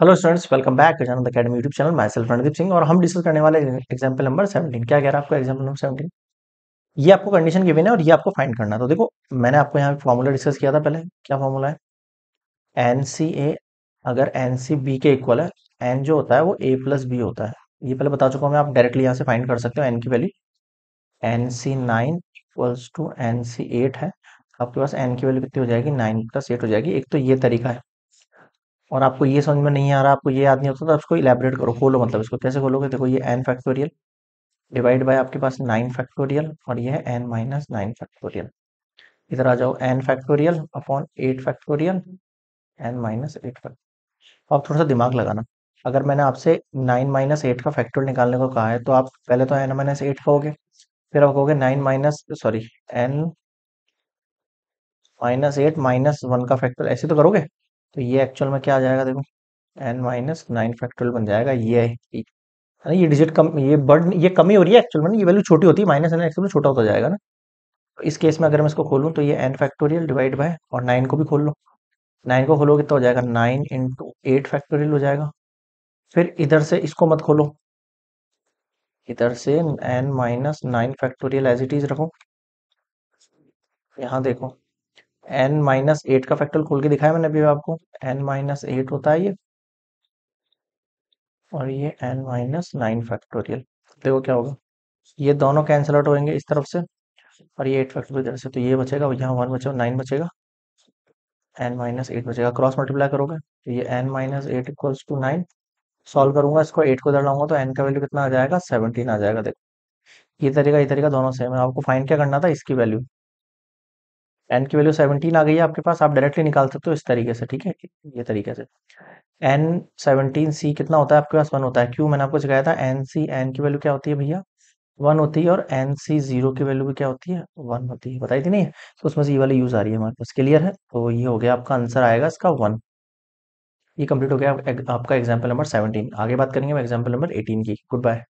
hello students welcome back to channel academy YouTube channel myself Randeep Singh और हम discuss करने वाले एग्जाम्पल नंबर सेवेंटीन क्या कह रहा है आपको एग्जाम्पल नंबर सेवनटीन ये आपको कंडीशन गिवन है और ये आपको फाइंड करना है तो देखो मैंने आपको यहाँ फॉर्मूला डिस्कस किया था पहले क्या फॉर्मूला है एन सी ए अगर एन सी बी के इक्वल है एन जो होता है वो ए प्लस बी होता है ये पहले बता चुका हूँ मैं आप डायरेक्टली यहाँ से फाइंड कर सकते हो एन की value N C nine equals to N C eight है आपके पास एन की वैल्यू कितनी हो जाएगी नाइन प्लस एट हो जाएगी एक तो ये तरीका है और आपको ये समझ में नहीं आ रहा आपको ये याद नहीं होता तो आप इसको इलेबरेट करो खोलो मतलब इसको कैसे खोलोगे देखो ये एन फैक्टोरियल डिवाइड बाय आपके पास नाइन फैक्टोरियल और ये है एन माइनस नाइन फैक्टोरियल इधर आ जाओ N factorial upon eight factorial N minus eight factorial आप थोड़ा सा दिमाग लगाना अगर मैंने आपसे नाइन माइनस एट का फैक्टोरियल निकालने को कहा है तो आप पहले तो एन माइनस एट कहोगे फिर आप कहोगे nine minus sorry N minus eight minus one का फैक्टोरियल ऐसे तो करोगे तो ये एक्चुअल में क्या आ जाएगा देखो एन माइनस नाइन फैक्टोरियल बन जाएगा ये है ना ये डिजिट कम ये बढ़ ये कमी हो रही है एक्चुअल में ये वैल्यू छोटी होती है माइनस एन एक्चुअल में छोटा होता जाएगा ना तो इस केस में अगर मैं इसको खोलूँ तो ये एन फैक्टोरियल डिवाइड बाय और नाइन को भी खोल लो नाइन को खोलोगे तो हो जाएगा नाइन इंटू एट फैक्टोरियल हो जाएगा फिर इधर से इसको मत खोलो इधर से N minus nine factorial as it is रखो यहाँ देखो एन माइनस एट का फैक्टर खोल के दिखाया मैंने अभी आपको एन माइनस एट होता है ये और ये एन माइनस नाइन फैक्टोरियल देखो क्या होगा ये दोनों कैंसिल आउट होंगे इस तरफ से और ये एट फैक्टोरियल इधर से तो ये बचेगा यहाँ वन बचेगा नाइन बचेगा एन माइनस एट बचेगा क्रॉस मल्टीप्लाई करोगे तो ये N minus eight equals to nine solve करूंगा इसको एट को इधर लाऊंगा तो एन का वैल्यू कितना आ जाएगा सेवनटीन आ जाएगा देखो ये तरीका ये तरीका दोनों सेम है आपको फाइंड क्या करना था इसकी वैल्यू एन की वैल्यू सेवनटीन आ गई है आपके पास आप डायरेक्टली निकाल सकते हो इस तरीके से ठीक है ये तरीके से एन सेवनटीन सी कितना होता है आपके पास वन होता है क्यों मैंने आपको सिखाया था एन सी एन की वैल्यू क्या होती है भैया वन होती है और एन सी जीरो की वैल्यू भी क्या होती है वन होती है बताई थी नहीं तो उसमें से ये वाली यूज आ रही है हमारे पास क्लियर है तो ये हो गया आपका आंसर आएगा इसका वन ये कंप्लीट हो गया आपका एग्जाम्पल नंबर सेवनटीन आगे बात करेंगे एग्जाम्पल नंबर एटीन की गुड बाय